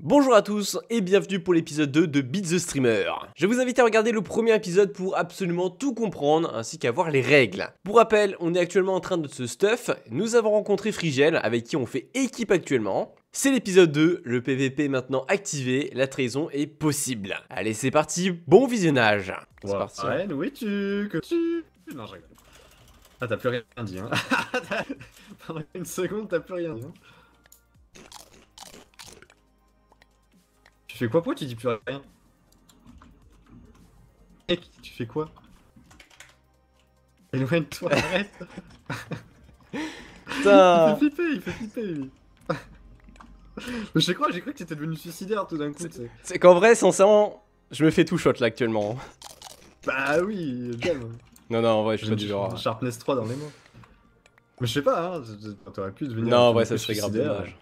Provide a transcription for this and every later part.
Bonjour à tous et bienvenue pour l'épisode 2 de Beat the Streamer. Je vous invite à regarder le premier épisode pour absolument tout comprendre ainsi qu'à voir les règles. Pour rappel, on est actuellement en train de se stuff, nous avons rencontré Frigel avec qui on fait équipe actuellement. C'est l'épisode 2, le PVP est maintenant activé, la trahison est possible. Allez c'est parti, bon visionnage C'est parti. Hein. tu Non Ah t'as plus rien dit hein. Pendant une seconde t'as plus rien dit hein. Tu fais quoi Pourquoi tu dis plus rien Mec, eh, tu fais quoi Éloigne-toi, arrête Putain Il fait flipper, il fait flipper lui Je quoi j'ai cru que t'étais devenu suicidaire tout d'un coup. C'est qu'en vrai, sincèrement, je me fais tout shot là actuellement. Bah oui, j'aime. Non, non, en vrai, je suis pas du genre. Sharpness 3 dans les mains. Mais je sais pas, hein, t'aurais pu devenir. Non, en vrai, ça serait grave dommage.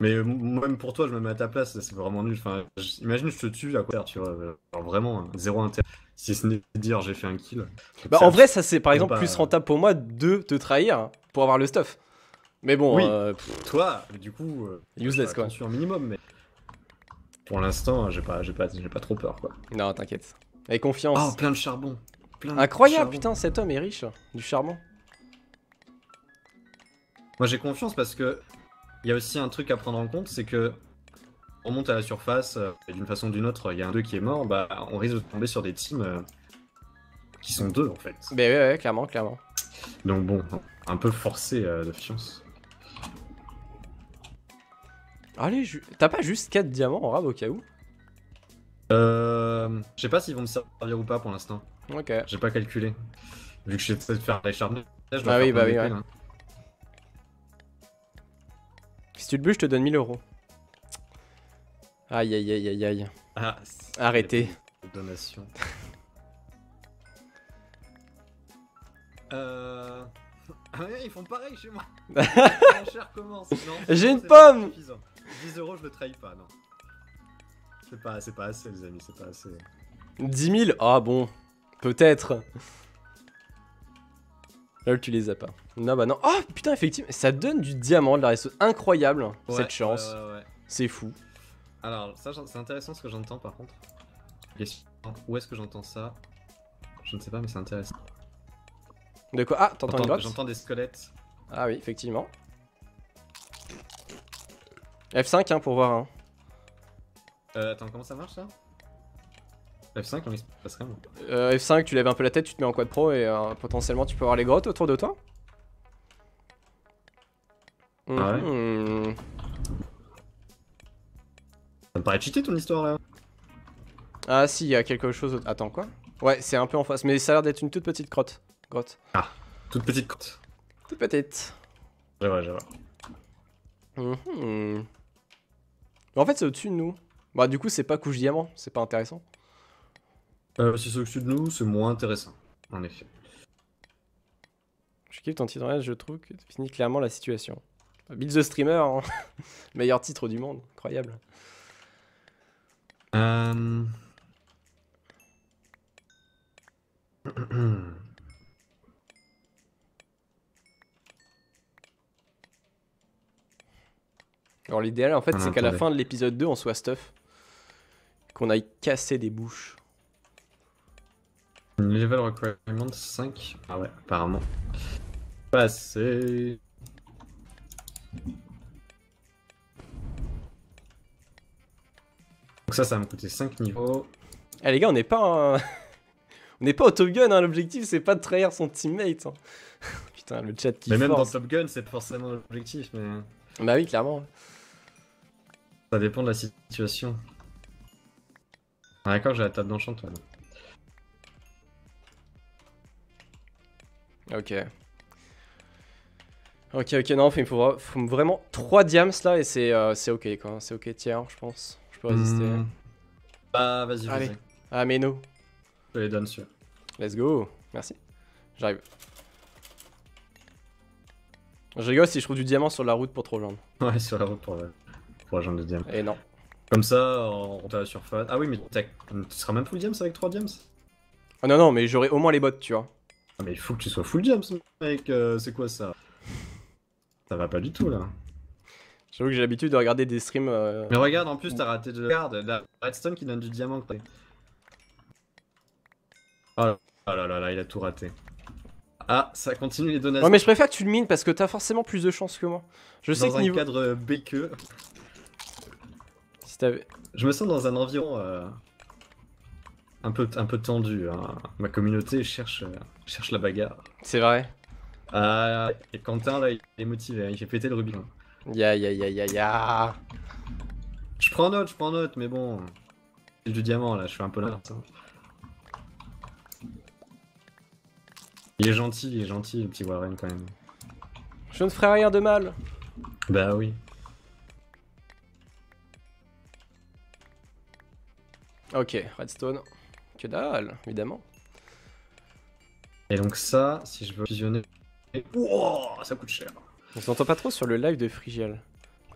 Mais même pour toi, je me mets à ta place, c'est vraiment nul. Enfin, imagine, je te tue à quoi tu vois. vraiment, hein, zéro intérêt. Si ce n'est dire j'ai fait un kill. Bah, en vrai, ça c'est par exemple plus rentable pour moi de te trahir pour avoir le stuff. Mais bon, oui. Euh, toi, du coup, euh, useless quoi. Sur minimum, mais pour l'instant, j'ai pas, j'ai pas, j'ai pas trop peur quoi. Non, t'inquiète. Avec confiance. Oh, plein de charbon. Incroyable, putain, cet homme est riche du charbon. Moi j'ai confiance parce que il y a aussi un truc à prendre en compte, c'est que on monte à la surface euh, et d'une façon ou d'une autre, il y a un 2 qui est mort, bah on risque de tomber sur des teams euh, qui sont deux en fait. Bah ouais, clairement, clairement. Donc bon, un peu forcé de euh, fiance. Allez, t'as pas juste 4 diamants en rab au cas où Euh. Je sais pas s'ils vont me servir ou pas pour l'instant. Ok. J'ai pas calculé. Vu que j'essaie de faire les Bah oui, bah oui, ouais. Hein. Si tu le bûches, je te donne 1000 euros. Aïe, aïe, aïe, aïe, aïe. Ah, Arrêtez. Donation. euh... Ah ils font pareil chez moi. J'ai une pomme 10 euros, je le trahis pas, non. C'est pas, pas assez, les amis, c'est pas assez. 10 000 Ah bon, peut-être. Lol, tu les as pas. Non, bah non. Oh putain, effectivement, ça donne du diamant de la ressource, Incroyable, cette chance. C'est fou. Alors, ça, c'est intéressant ce que j'entends par contre. Où est-ce que j'entends ça Je ne sais pas, mais c'est intéressant. De quoi Ah, t'entends une J'entends des squelettes. Ah oui, effectivement. F5 hein, pour voir. Hein. Euh, attends, comment ça marche ça F5, se passe Euh, F5, tu lèves un peu la tête, tu te mets en quad pro et euh, potentiellement tu peux voir les grottes autour de toi. Ah ouais mhm. Ça me paraît cheaté ton histoire là. Ah si, il y a quelque chose. Attends, quoi Ouais, c'est un peu en face, mais ça a l'air d'être une toute petite crotte, grotte. Ah, toute petite crotte. Toute petite. vois, j'ai mhm. En fait, c'est au-dessus de nous. Bah, du coup, c'est pas couche diamant, c'est pas intéressant. Euh, si c'est au-dessus de nous, c'est moins intéressant, en effet. Je kiffe ton titre, je trouve que tu finis clairement la situation. Build the Streamer, hein. meilleur titre du monde, incroyable. Euh. Alors l'idéal en fait ah, c'est qu'à la fin de l'épisode 2 on soit stuff. Qu'on aille casser des bouches. Level requirement 5 Ah ouais, apparemment. Passé Donc ça, ça va me coûter 5 niveaux. Eh les gars, on n'est pas On n'est pas au Top Gun, hein, l'objectif c'est pas de trahir son teammate. Hein. Putain, le chat qui Mais même dans Top Gun, c'est forcément l'objectif, mais... Bah oui, clairement. Ça dépend de la situation. Ah, D'accord, j'ai la table d'enchant, toi. Ok. Ok, ok, non, il me faut, vraiment 3 diams là et euh, c'est ok quoi. C'est ok tiers, je pense. Je peux résister. Hmm. Bah, vas-y, vas-y. Ah, mais non. Je les donne sûr. Let's go. Merci. J'arrive. Je rigole si je trouve du diamant sur la route pour te rejoindre. Ouais, sur la route pour, pour rejoindre le diamant. Et non. Comme ça, on t'a sur Ah oui, mais tu seras même full diams avec 3 diams Ah non, non, mais j'aurai au moins les bottes, tu vois. Ah, mais il faut que tu sois full jumps mec. Euh, c'est quoi ça Ça va pas du tout là. J'avoue que j'ai l'habitude de regarder des streams. Euh, mais regarde, en plus, t'as raté de regarde, la redstone qui donne du diamant. Oh là, là là il a tout raté. Ah, ça continue les donations. Ouais, mais je préfère que tu le mines parce que t'as forcément plus de chance que moi. Je sais que un niveau... cadre béqueux. Si Je me sens dans un environ. Euh, un peu, un peu tendu. Hein. Ma communauté cherche, euh, cherche la bagarre. C'est vrai. Ah, et Quentin, là, il est motivé, hein. il fait péter le rubis. Hein. Ya ya ya ya ya. Je prends note, je prends note, mais bon. C'est du diamant là, je suis un peu là. Hein. Il est gentil, il est gentil le petit Warren quand même. Je ne ferai rien de mal. Bah oui. Ok, redstone. Que dalle, évidemment. Et donc ça, si je veux fusionner... ça coûte cher. On s'entend pas trop sur le live de Frigiel.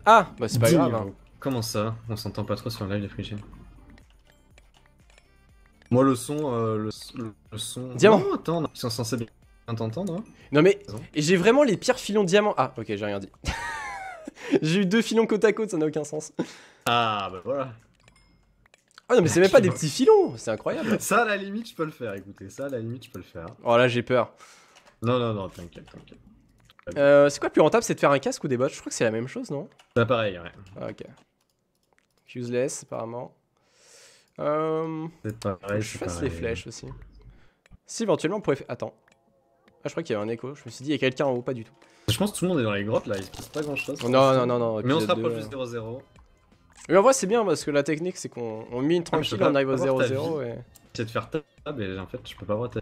Ah, bah c'est pas grave. Hein. Euh, comment ça On s'entend pas trop sur le live de Frigiel Moi le son, euh, le, son... Diamant oh, ils sont censés bien t'entendre. Hein. Non mais, j'ai vraiment les pires filons diamant. Ah, ok, j'ai rien dit. j'ai eu deux filons côte à côte, ça n'a aucun sens. Ah, bah voilà. Ah non, mais c'est même pas des petits filons, c'est incroyable. Ça, à la limite, je peux le faire, écoutez, ça, à la limite, je peux le faire. Oh là, j'ai peur. Non, non, non, t'inquiète, t'inquiète. Euh, c'est quoi le plus rentable, c'est de faire un casque ou des bottes Je crois que c'est la même chose, non bah, ah, euh, C'est pareil, ouais. ok. Fuseless apparemment. Euh... pareil. Je fasse les flèches aussi. Si éventuellement on pourrait. faire... Attends. Ah, je crois qu'il y avait un écho. Je me suis dit, il y a quelqu'un en haut, pas du tout. Je pense que tout le monde est dans les grottes là, il se passe pas grand chose. Non, non, non, non. Mais on se rapproche du 0-0. Euh. Mais en vrai, c'est bien parce que la technique, c'est qu'on on mine tranquille, on arrive au 0-0. Et... de faire table et en fait, je peux pas voir ta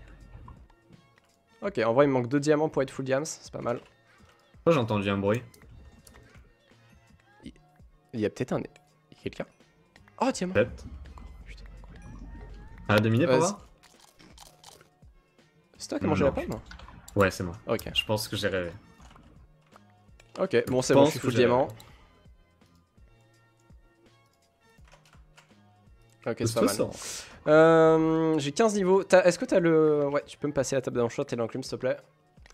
Ok, en vrai, il me manque deux diamants pour être full diams, c'est pas mal. Moi, j'ai entendu un bruit. Il y a peut-être un. Quelqu'un Oh, diamant Peut-être. Ah, dominé pour voir C'est toi qui as mangé la pomme Ouais, c'est moi. Ok. Je pense que j'ai rêvé. Ok, bon, c'est bon, je suis full diamant. Ok, c'est pas euh, j'ai 15 niveaux. Est-ce que t'as le. Ouais, tu peux me passer la table d'enchant, et l'enclume, s'il te plaît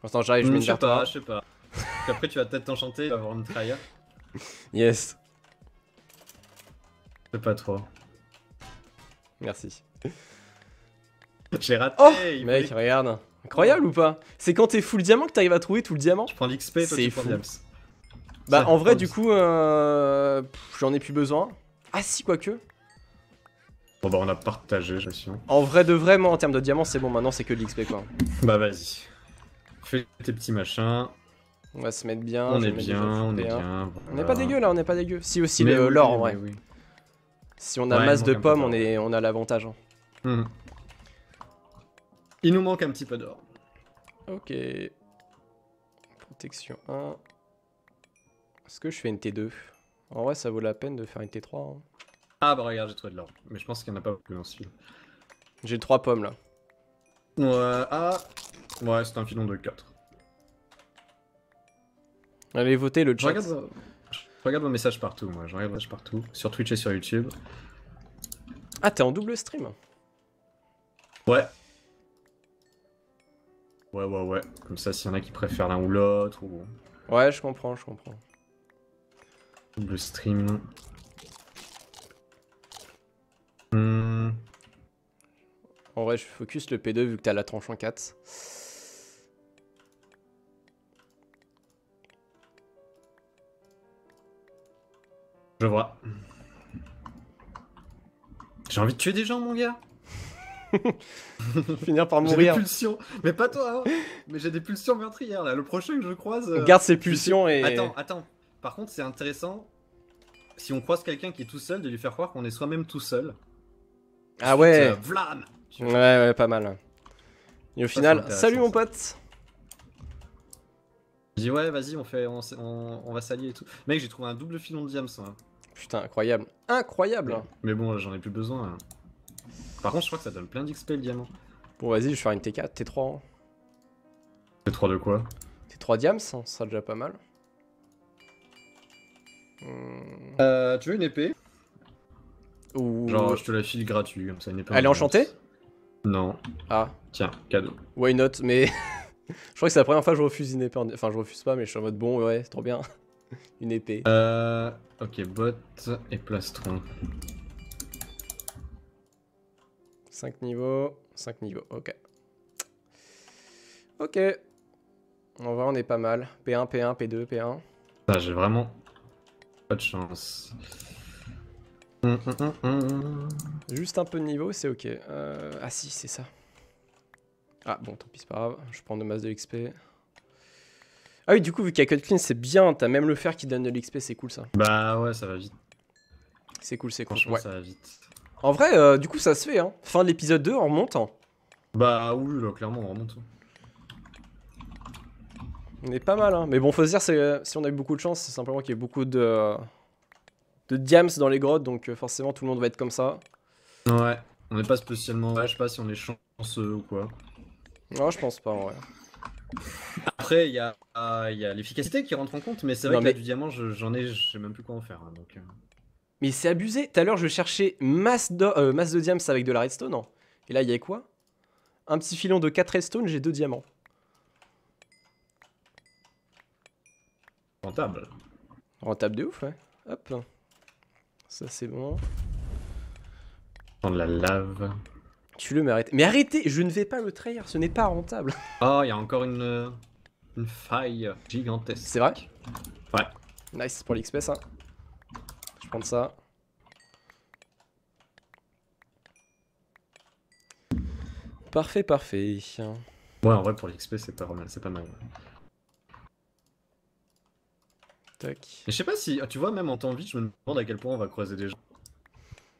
Attends, j'arrive, je mmh, mets une Je sais pas, je sais pas. Après, tu vas peut-être t'enchanter Tu vas avoir une trahir. Yes. Je sais pas trop. Merci. J'ai raté. Oh mec, regarde. Incroyable ou pas C'est quand t'es full diamant que t'arrives à trouver tout le diamant Je prends l'XP, toi tu Bah en vrai du coup, euh... j'en ai plus besoin. Ah si, quoique. Bon bah on a partagé, j'ai l'impression. En vrai de vraiment en termes de diamants, c'est bon, maintenant c'est que de l'XP quoi. Bah vas-y. Fais tes petits machins. On va se mettre bien. On est bien, on est bien. On n'est pas dégueu là, on est pas dégueu. Si aussi l'or en vrai. Si on a masse de pommes, on, est, on a l'avantage. Hein. Hmm. Il nous manque un petit peu d'or. Ok. Protection 1. Est-ce que je fais une T2 En vrai, ça vaut la peine de faire une T3. Ah bah regarde, j'ai trouvé de l'or. Mais je pense qu'il n'y en a pas beaucoup dans ce film. J'ai trois pommes là. Ouais, ah. Ouais, c'est un filon de 4. Allez voté le chat. Je regarde, mon message partout, moi. Je regarde partout. Sur Twitch et sur YouTube. Ah, t'es en double stream Ouais. Ouais, ouais, ouais. Comme ça, s'il y en a qui préfèrent l'un ou l'autre. Ou... Ouais, je comprends, je comprends. Double stream. Hmm. En vrai, je focus le P2 vu que t'as la tranche en 4. Je vois. J'ai envie de tuer des gens, mon gars. Finir par mourir. J'ai des pulsions, mais pas toi. Hein. Mais j'ai des pulsions meurtrières là. Le prochain que je croise. Euh, garde ses pulsions et. Attends, attends. Par contre, c'est intéressant. Si on croise quelqu'un qui est tout seul, de lui faire croire qu'on est soi-même tout seul. Ah ouais euh, Ouais, ouais, pas mal. Et au final, salut mon pote J'ai dit ouais, vas-y, on, fait, on, va s'allier et tout. Mec, j'ai trouvé un double filon de diams. Putain, incroyable. Incroyable Mais bon, j'en ai plus besoin. Hein. Par contre, je crois que ça donne plein d'XP le diamant. Bon, vas-y, je vais faire une T4, T3. T3 de quoi T3 diams, hein, ça sera déjà pas mal. Hmm. Euh, tu veux une épée Genre, je te la file gratuit, comme ça, n'est pas. Elle est enchantée Non. Ah. Tiens, cadeau. Why not Mais je crois que c'est la première fois que je refuse une épée. Enfin, je refuse pas, mais je suis en mode bon, ouais, c'est trop bien. une épée. Euh. Ok, bot et plastron. 5 niveaux. 5 niveaux, ok. Ok. On va, on est pas mal. P1, P1, P2, P1. j'ai vraiment pas de chance. Mm, mm, mm, Juste un peu de niveau, c'est ok. Euh, ah si, c'est ça. Ah bon, tant pis, c'est pas grave. Je prends de masse de l'XP. Ah oui, du coup, vu qu'il y a cut clean, c'est bien. T'as même le fer qui donne de l'XP, c'est cool ça. Bah ouais, ça va vite. C'est cool, c'est cool. ça va vite. En vrai, euh, du coup, ça se fait. Hein. Fin de l'épisode 2, on remonte. Hein. Bah oui, bah, clairement, on remonte. Hein. On est pas mal, hein. Mais bon, faut se dire, euh, si on a eu beaucoup de chance, c'est simplement qu'il y ait beaucoup de... Euh, de diams dans les grottes, donc euh, forcément tout le monde va être comme ça. Ouais, on n'est pas spécialement. Ouais, je sais pas si on est chanceux ou quoi. Non, je pense pas, ouais. Après, il y a, l'efficacité qui rentre en compte, mais c'est vrai que du diamant, j'en ai, je sais même plus quoi en faire. Hein, donc... Euh. Mais c'est abusé. Tout à l'heure, je cherchais masse de, euh, de diams avec de la redstone. Hein. Et là, il y a quoi Un petit filon de 4 redstone, j'ai deux diamants. Rentable. Rentable de ouf, ouais. Hop. Ça, c'est bon. de la lave. Tu le arrêtez. Mais arrêtez, je ne vais pas le trahir, ce n'est pas rentable. Oh, il y a encore une, euh, faille gigantesque. C'est vrai Ouais. Nice pour l'XP ça. Hein. Je prends ça. Parfait, parfait. Ouais, en vrai, pour l'XP, c'est pas, mal, c'est pas mal je sais pas si, ah, tu vois, même en temps vide, je me demande à quel point on va croiser des gens.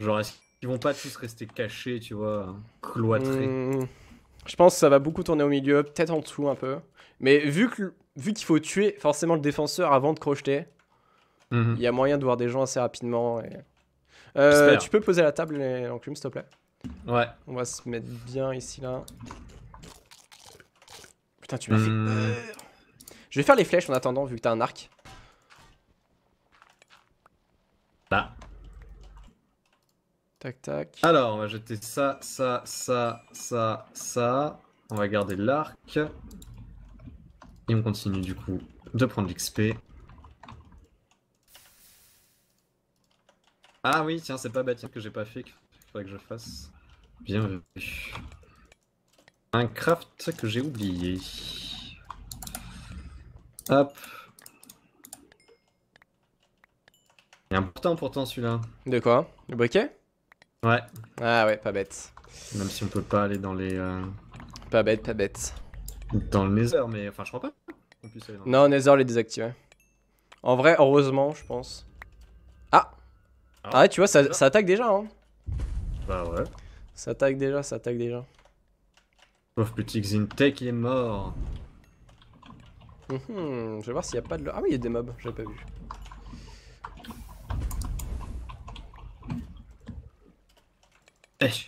Genre, est-ce qu'ils vont pas tous rester cachés, tu vois, cloîtrés hmm. Je pense que ça va beaucoup tourner au milieu, peut-être en dessous un peu. Mais vu que vu qu'il faut tuer forcément le défenseur avant de crocheter, mhm. il y a moyen de voir des gens assez rapidement. Et... Euh, tu peux poser la table et l'enclume, s'il te plaît Ouais. On va se mettre bien ici, là. Putain, tu m'as hmm. fait Je vais faire les flèches en attendant, vu que t'as un arc. Bah. Tac, tac. Alors, on va jeter ça, ça, ça, ça, ça. On va garder l'arc. Et on continue du coup de prendre l'XP. Ah oui, tiens, c'est pas bâtir que j'ai pas fait, Il faudrait que je fasse. Bien vu. Un craft que j'ai oublié. Hop. Il important pourtant celui-là. De quoi Le briquet Ouais. Ah ouais, pas bête. Même si on peut pas aller dans les. Euh, pas bête, pas bête. Dans le Nether, mais enfin, je crois pas. non, le Nether les désactivé. En vrai, heureusement, je pense. Ah Ah, ah tu vois, ça, attaque déjà, hein Bah ouais. Ça attaque déjà, ça attaque déjà. Pauvre petit Xintec il est mort. Hum, hum, je vais voir s'il n'y a pas de... Ah oui, il y a des mobs, j'avais pas vu. C'est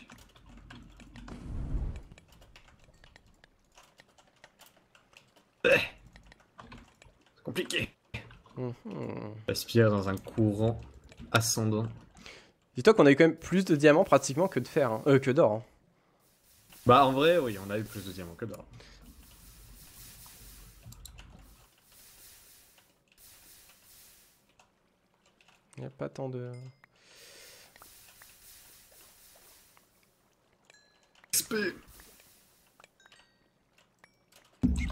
compliqué. Mhm. Respire dans un courant ascendant. Dis-toi qu'on a eu quand même plus de diamants pratiquement que de fer, hein. euh, que d'or. Hein. Bah en vrai, oui, on a eu plus de diamants que d'or. Il n'y a pas tant de...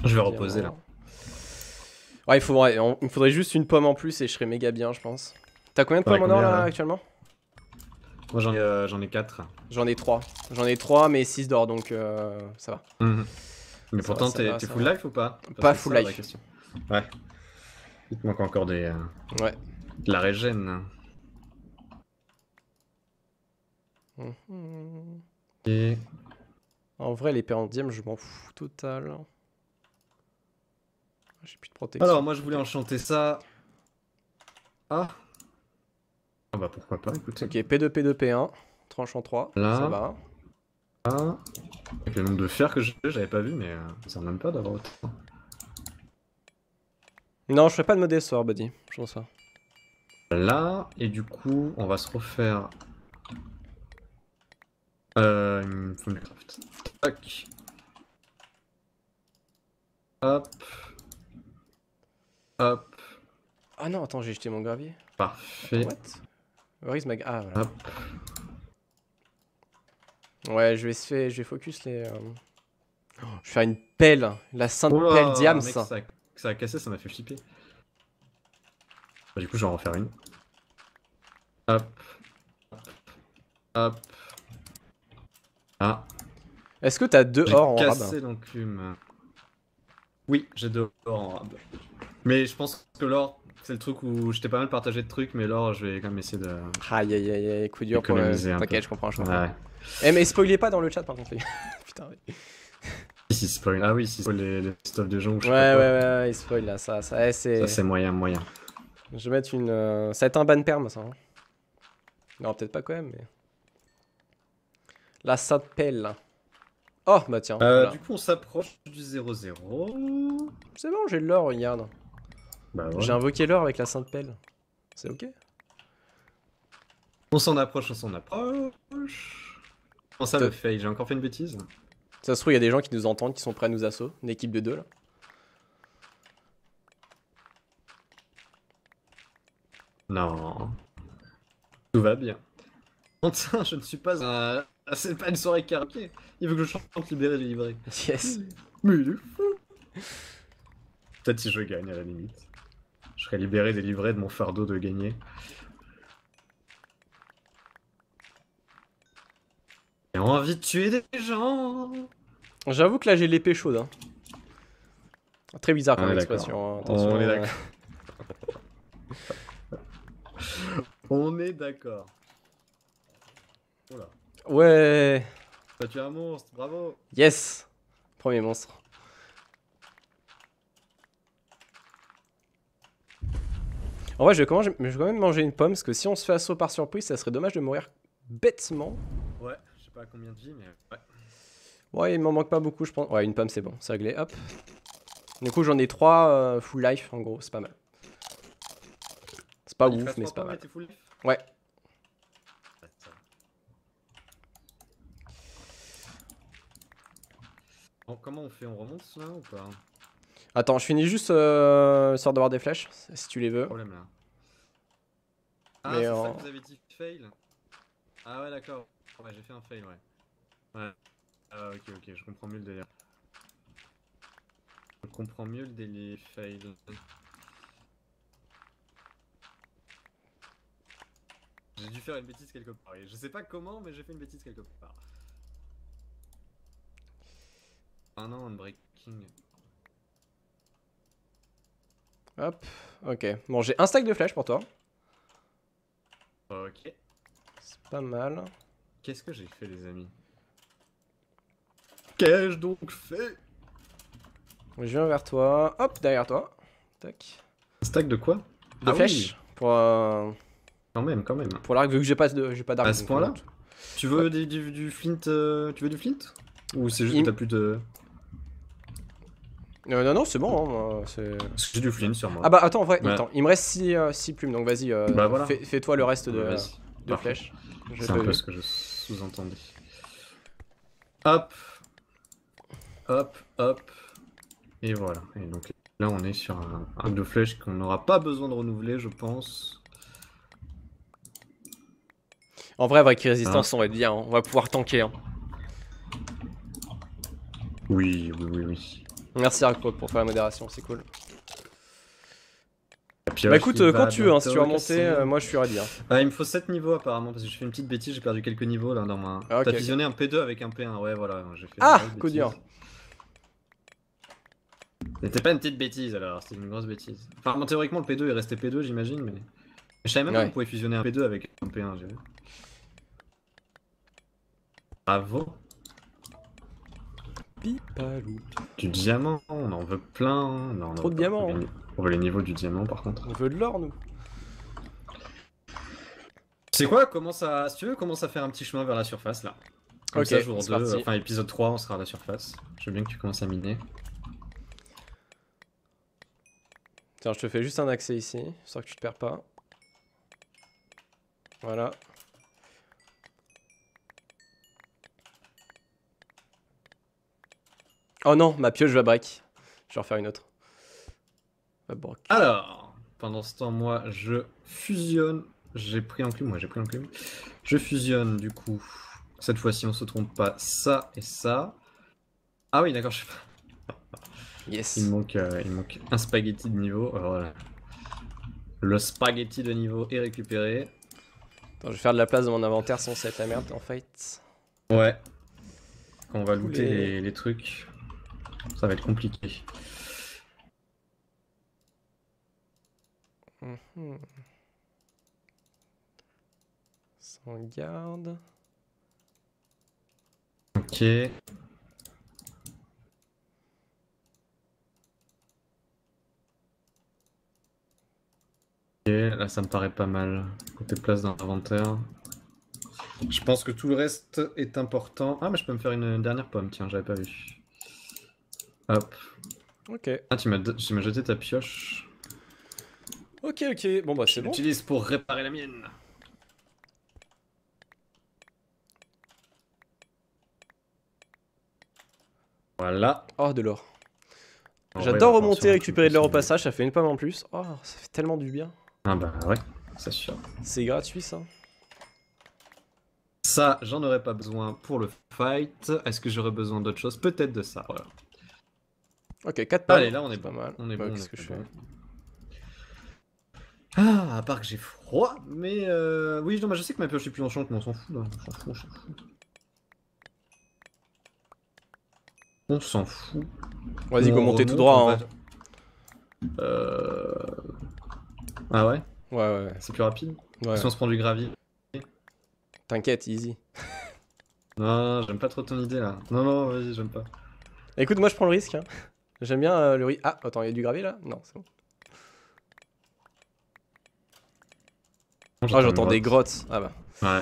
Je vais reposer là. Ouais, il faudrait, juste une pomme en plus et je serais méga bien, je pense. T'as combien de pommes en or là actuellement Moi j'en ai, euh, j'en ai 4. J'en ai 3. J'en ai 3 mais 6 d'or donc euh, ça va. Mhm. Mais pourtant t'es full life ou pas Pas full life. Ouais. Il te manque encore des. Euh, ouais. De la régène. Mhm. Et en vrai, l'épée en dième, je m'en fous total. J'ai plus de protection. Alors, moi, je voulais enchanter ça. Ah Ah bah pourquoi pas, écoutez. Ok, P2, P2, P1. Tranche en 3. Là. Ça va. Là. Ah. Avec le nombre de fer que j'ai, j'avais pas vu, mais euh, ça même pas d'avoir autant. Non, je fais pas de mode essor, buddy. Je pense ça. Là, et du coup, on va se refaire euh, une craft. Hop. Hop. Ah non, attends, j'ai jeté mon gravier. Parfait. what Where is Ah, voilà. Hop. Ouais, je vais, se faire, je vais focus les... Euh, je vais faire une pelle. La sainte pelle diams. ça, a, ça cassé, ça m'a fait flipper. Bah, du coup, je vais en refaire une. Hop. Hop. Ah. Est-ce que t'as deux ors en rab cassé l'enclume. Oui, j'ai deux ors en rab. Mais je pense que l'or, c'est le truc où j'étais pas mal partagé de trucs, mais l'or, je vais quand même essayer de. Aïe aïe aïe, aïe coup dur pour le. T'inquiète, je comprends, je comprends. Eh, mais spoilez pas dans le chat par contre, Putain, oui. Si spoil. Ah oui, si spoil les, les stuff de gens. Ouais, ouais, ouais, ouais, il spoil là, ça, ça, eh, c'est. Ça, c'est moyen, moyen. Je vais mettre une. Euh, ça va être un ban perm, ça. Hein. Non, peut-être pas quand même, mais. La pelle. Oh, bah tiens. Euh, du coup, on s'approche du 0-0. C'est bon, j'ai l'or, regarde. Bah j'ai invoqué l'or avec la Sainte Pelle. C'est ok On s'en approche, on s'en approche. Comment ça me fail J'ai encore fait une bêtise Ça se trouve, il y a des gens qui nous entendent, qui sont prêts à nous assaut. Une équipe de deux, là. Non. Tout va bien. je ne suis pas un, ah, c'est pas une soirée karaoké. Il veut que je chante libéré, délivré. Yes. Mais il est fou. Peut-être si je gagne à la limite. Je serai libéré, délivré de mon fardeau de gagner. J'ai envie de tuer des gens. J'avoue que là j'ai l'épée chaude. Hein. Très bizarre comme expression. Hein. Attention. On est d'accord. On est d'accord. Voilà. Ouais T'as tué un monstre, bravo Yes Premier monstre. En vrai, je vais, quand même, je vais même manger une pomme, parce que si on se fait assaut par surprise, ça serait dommage de mourir bêtement. Ouais, je sais pas combien de vie, mais ouais. Ouais, il m'en manque pas beaucoup, je pense. Ouais, une pomme, c'est bon, c'est réglé, hop. Du coup, j'en ai 3 euh, full life, en gros, c'est pas mal. C'est pas ouf, mais c'est pas mal. Ouais. Comment on fait On remonte là ou pas Attends, je finis juste euh, histoire d'avoir des flèches, si tu les veux. Problème là. Ah, c'est ça euh, que vous avez dit fail Ah ouais, d'accord. j'ai fait un fail, ouais. Ouais. Euh, ok, ok, je comprends mieux le délire. Je comprends mieux le délire fail. J'ai dû faire une bêtise quelque part. Je sais pas comment, mais j'ai fait une bêtise quelque part. Un an un breaking. Hop, ok. Bon, j'ai un stack de flèches pour toi. Ok. C'est pas mal. Qu'est-ce que j'ai fait, les amis Qu'ai-je donc fait Je viens vers toi. Hop, derrière toi. Tac. Stack de quoi De ah flèches. Pour. Euh, quand même, quand même. Pour l'arc, vu que j'ai pas, de, pas d'arc. ce point-là euh, Tu veux du, du, flint euh, Tu veux du flint Ou c'est juste que t'as plus de. Euh, non, non, c'est bon. Hein, j'ai du fling sur moi. Ah bah attends, en vrai, il me reste 6 euh, six, plumes, donc vas-y, euh, bah, fais-toi le reste de, de flèches. C'est un peu ce que je sous-entendais. Hop, hop, hop, et voilà. Et donc là, on est sur un arc de flèches qu'on n'aura pas besoin de renouveler, je pense. En vrai, avec hein résistance, résistances on va être bien. Hein. On va pouvoir tanker. Hein. Oui, oui, oui, oui. Merci Arcroc pour faire la modération, c'est cool. Bah écoute, euh, quand tu veux, hein, si tu veux remonter, euh, moi je suis ready. Hein. Ah, il me faut 7 niveaux apparemment, parce que j'ai fait une petite bêtise, j'ai perdu quelques niveaux là dans ma. Ah, T'as fusionné un P2 avec un P1, ouais voilà, j'ai fait. Ah Coup C'était pas une petite bêtise alors, c'était une grosse bêtise. Enfin, théoriquement le P2 est resté P2, j'imagine, mais. Je savais même qu'on pouvait fusionner un P2 avec un P1, j'ai vu. Bravo du diamant, on en veut plein. Hein. on Trop de diamants. On, hein. veut les niveaux du diamant par contre. On veut de l'or nous. C'est quoi Commence à, si tu veux, commence à faire un petit chemin vers la surface là. ok. Ça, enfin épisode 3, on sera à la surface. Je veux bien que tu commences à miner. Tiens, je te fais juste un accès ici, histoire que tu te perds pas. Voilà. Oh non, ma pioche va break. Je vais en faire une autre. Alors, pendant ce temps, moi, je fusionne. J'ai pris enclume, moi, j'ai pris enclume. Je fusionne, du coup. Cette fois-ci, on se trompe pas. Ça et ça. Ah oui, d'accord, je sais pas. Yes. Il manque, euh, il manque un spaghetti de niveau. Oh, Le spaghetti de niveau est récupéré. Attends, je vais faire de la place dans mon inventaire sans cette être la merde en fait. Ouais. On va looter les trucs. Ça va être compliqué. Sans mhm. garde. Ok. Ok, là ça me paraît pas mal. Côté place dans l'inventaire. Je pense que tout le reste est important. Ah, mais je peux me faire une dernière pomme, tiens, j'avais pas vu. Hop. Ok. Ah, tu m'as jeté ta pioche. Ok, ok. Bon, bah, c'est bon. J'utilise pour réparer la mienne. Voilà. Oh, de l'or. J'adore remonter et récupérer de l'or au passage, ça fait une pomme en plus. Oh, ça fait tellement du bien. Ah bah ouais, c'est sûr. C'est gratuit ça. Ça, j'en aurais pas besoin pour le fight. Est-ce que j'aurais besoin d'autre chose Peut-être de ça. Ok, 4 pas. Allez, là on est, Pas mal. On est bah, bon. Qu'est-ce que je fais Ah, à part que j'ai froid, mais euh... oui, non, mais bah, je sais que ma pioche est plus enchante, mais on s'en fout là. on s'en fout. On s'en fout. Vas-y, go monter tout droit. Hein. Euh... Ah ouais Ouais, ouais. C'est plus rapide ouais. Si on se prend du gravier. T'inquiète, easy. non, non j'aime pas trop ton idée là. Non, non, vas-y, j'aime pas. Écoute, moi je prends le risque. Hein. J'aime bien euh, le riz. Ah, attends, il y a du gravé là Non, c'est bon. Ah, j'entends des grottes. Ah bah. Ouais.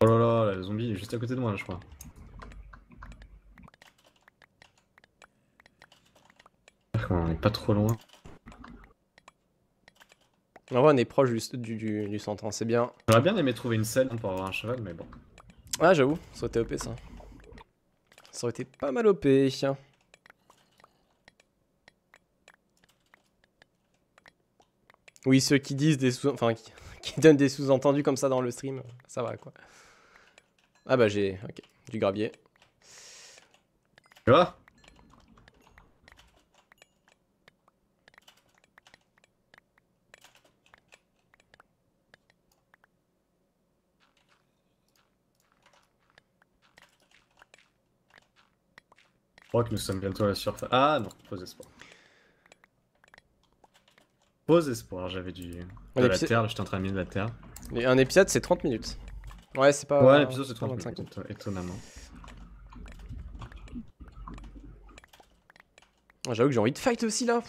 Oh là là, le zombie est juste à côté de moi, je crois. On est pas trop loin. En vrai, on est proche du, du, centre, hein, c'est bien. J'aurais bien aimé trouver une selle pour avoir un cheval, mais bon. Ah, j'avoue, ça aurait été OP ça. Ça aurait été pas mal OP. Oui, ceux qui disent des sous... Enfin, qui, qui donnent des sous-entendus comme ça dans le stream, ça va quoi. Ah bah j'ai... Ok, du gravier. Tu vois Je crois que nous sommes bientôt à la surface. Ah non, pose espoir. Pose espoir, j'avais du... De la terre, j'étais en train de miner de la terre. Mais un épisode, c'est 30 minutes. Ouais, c'est pas... Ouais, l'épisode, c'est 30 minutes, étonnamment. Oh, j'avoue que j'ai envie de fight aussi, là.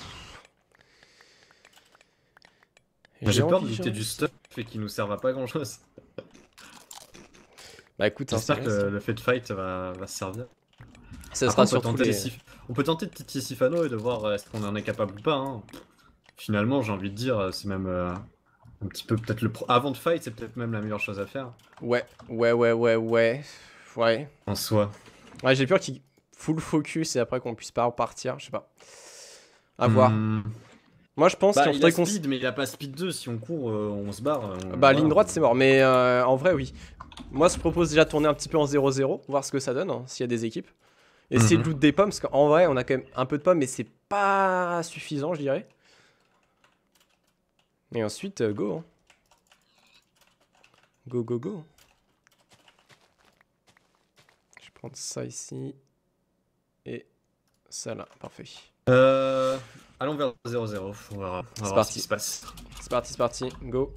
Bah, j'ai peur de jeter du stuff et qu'il nous serve à pas grand chose. Bah écoute, hein, j'espère que le, fait de fight va, va servir. On peut tenter de titiller Sifano et de voir euh, est-ce qu'on en est capable ou pas. Hein. Finalement, j'ai envie de dire, euh, c'est même euh, un petit peu peut-être le avant de fight, c'est peut-être même la meilleure chose à faire. Ouais, ouais, ouais, ouais, ouais, ouais. En soi. Ouais, j'ai peur qu'il full focus et après qu'on puisse pas repartir, je sais pas. À voir. Hmm. Moi, je pense bah, qu'il a Speed, mais il a pas speed 2. Si on court, on se barre. Bah, ligne droite, c'est mort. Mais en vrai, oui. Moi, je propose déjà de tourner un petit peu en 0-0, voir ce que ça donne, hein, s'il y a des équipes. Essayer de mhm. loot des pommes, parce qu'en vrai, on a quand même un peu de pommes, mais c'est pas suffisant, je dirais. Et ensuite, euh, go. Hein. Go, go, go. Je vais prendre ça ici. Et ça là, parfait. Euh, allons vers 0-0. On verra, ce qui se passe. C'est parti, c'est parti. Go.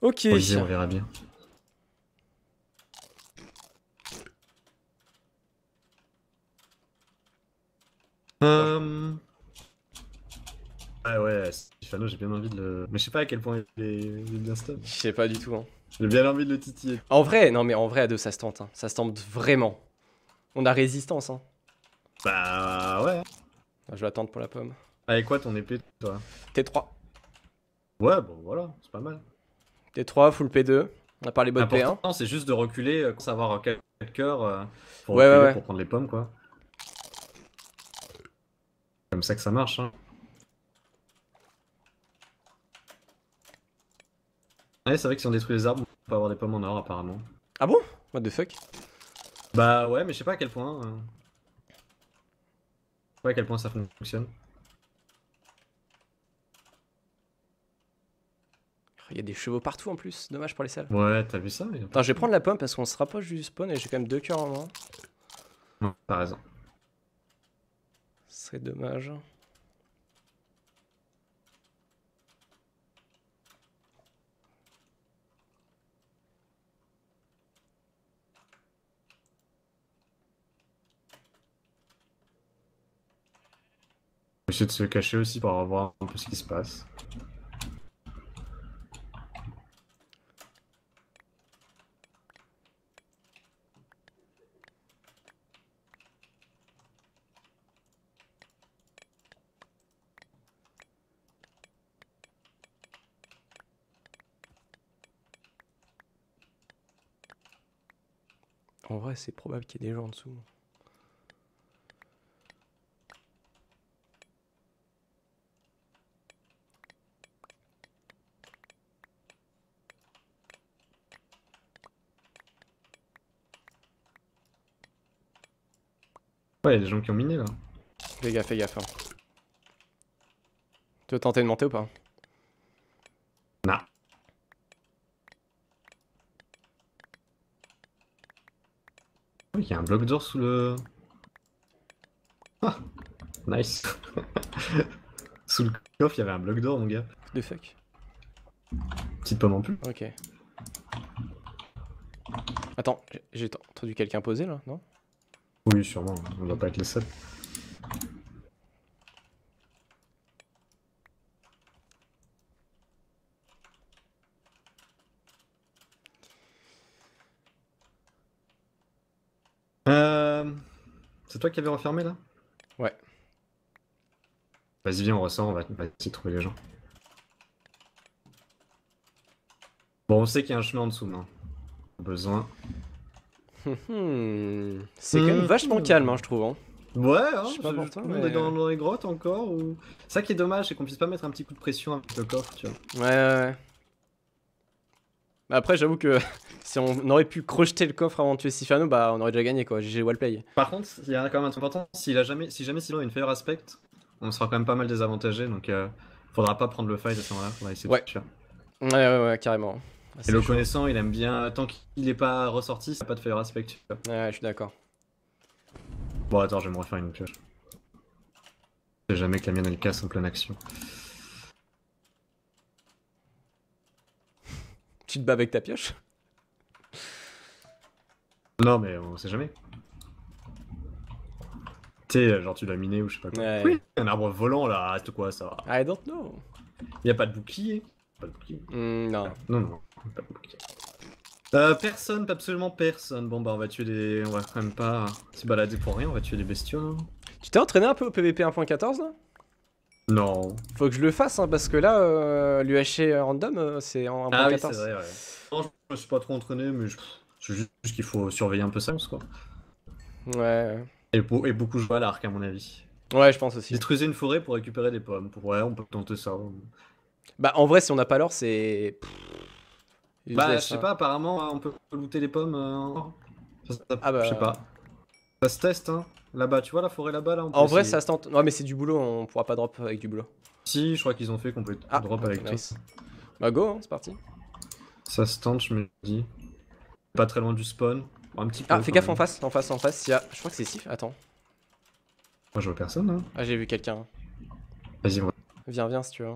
Ok. on verra bien. Euh... Ah ouais, Stefano, j'ai bien envie de le. Mais je sais pas à quel point il est, bien Je sais pas du tout. Hein. J'ai bien envie de le titiller. En vrai, non mais en vrai, à deux, ça se tente. Hein. Ça se tente vraiment. On a résistance. Hein. Bah ouais. Ah, je vais attendre pour la pomme. Avec quoi ton épée, toi T3. Ouais, bon voilà, c'est pas mal. T3, full P2. On a parlé bonne P1. c'est juste de reculer, euh, savoir quel cœur euh, pour, ouais, pour prendre les pommes, quoi comme ça que ça marche. Hein. Ouais, c'est vrai que si on détruit les arbres, on peut avoir des pommes en or apparemment. Ah bon What the fuck Bah ouais, mais je sais pas à quel point. Euh, à quel point ça fonctionne. Il y a des chevaux partout en plus, dommage pour les salles. Ouais, t'as vu ça je vais prendre la pomme parce qu'on se rapproche du spawn et j'ai quand même deux coeurs en main. Non, t'as raison. C'est dommage. Essayer de se cacher aussi pour avoir un peu ce qui se passe. c'est probable qu'il y ait des gens en dessous. Ouais, y a des gens qui ont miné là. Fais gaffe, fais gaffe. Hein. Tu veux tenter de monter ou pas Il y a un bloc d'or sous le... Ah Nice Sous le coffre, il y avait un bloc d'or, mon gars. De fuck. Petite pomme en plus. Ok. Attends, j'ai entendu quelqu'un poser, là, non Oui, sûrement. On va pas être les seuls. C'est toi qui avais refermé là Ouais. Vas-y, viens, on ressort, on va, essayer de trouver les gens. Bon, on sait qu'il y a un chemin en dessous, non Besoin. Hmm. C'est quand même hmm. vachement calme, hein, je trouve. Hein. Ouais, hein, on est dans, dans, les grottes encore. Ou... Ça qui est dommage, c'est qu'on puisse pas mettre un petit coup de pression avec le coffre, tu vois. Ouais, ouais, ouais. Mais après, j'avoue que si on aurait pu crocheter le coffre avant de tuer Siphano, bah on aurait déjà gagné quoi. GG Wallplay. Par contre, il y a quand même un truc important. si jamais Sylvain a une feuille aspect, on sera quand même pas mal désavantagé. Donc euh, faudra pas prendre le fight à ce moment-là. On va essayer de tuer. Ouais, ouais, ouais, carrément. Et le connaissant, il aime bien. Tant qu'il n'est pas ressorti, ça n'a pas de failure aspect. Ouais, je suis d'accord. Bon, attends, je vais me refaire une pioche. Je sais jamais que la mienne elle casse en pleine action. Tu te bats avec ta pioche Non, mais on sait jamais. Tu sais, genre tu l'as miné ou je sais pas quoi. un arbre volant là, c'est quoi ça. I don't know. n'y a pas de bouclier. Pas de bouclier. Hmm, non. non, non, pas de bouclier. Euh, personne, absolument personne. Bon bah on va tuer des... On va quand même pas se balader pour rien, on va tuer des bestiaux hein. Tu t'es entraîné un peu au PVP 1.14 là non. Faut que je le fasse, hein, parce que là, lui euh, l'UHC random, euh, c'est en 1.14. Ah oui, c'est vrai, je me suis pas trop entraîné, mais je... juste qu'il faut surveiller un peu ça, quoi. Ouais. Et, beaucoup jouer à l'arc, à mon avis. Ouais, je pense aussi. Détruiser une forêt pour récupérer des pommes. Ouais, on peut tenter ça. Bah, en vrai, si on n'a pas l'or, c'est. Bah, je sais hein. pas, apparemment, on peut looter les pommes. Euh, ah bah... Je sais pas. Ça se teste, hein. Là-bas, tu vois la forêt là-bas là, En vrai, ça se tente. Non, mais c'est du boulot, on pourra pas drop avec du boulot. Si, je crois qu'ils ont fait qu'on peut ah, drop avec nice. tout. Bah go, hein, c'est parti. Ça se tente, je me dis. Pas très loin du spawn. un petit peu, ah, fais gaffe en face, en face, en face. y a... Je crois que c'est Sif, attends. Moi, je vois personne, hein. Ah, j'ai vu quelqu'un. Vas-y, moi. Viens, viens si tu veux.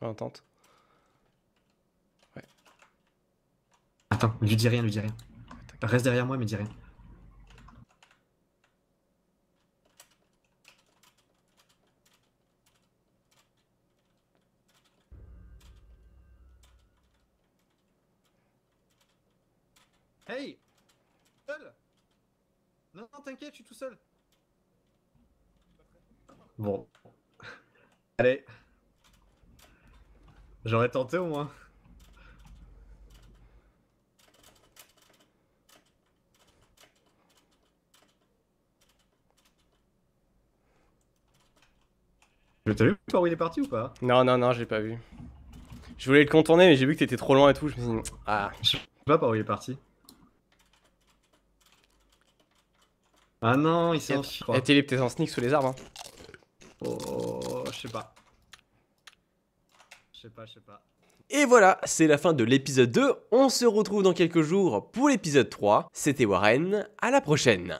on tente. Ouais. Attends, lui dis rien, lui dis rien. Reste derrière moi, mais dis rien. Hey Seul Non, non t'inquiète, je suis tout seul. Bon. Allez. J'aurais tenté au moins. t'as vu par où il est parti ou pas Non, non, non, j'ai pas vu. Je voulais le contourner, mais j'ai vu que t'étais trop loin et tout. Je me suis dit, ah. Je sais pas par où il est parti. Ah non, il s'est Et t'es peut-être en sneak sous les arbres. Hein. Oh, je sais pas. Je sais pas, je sais pas. Et voilà, c'est la fin de l'épisode 2. On se retrouve dans quelques jours pour l'épisode 3. C'était Warren, à la prochaine.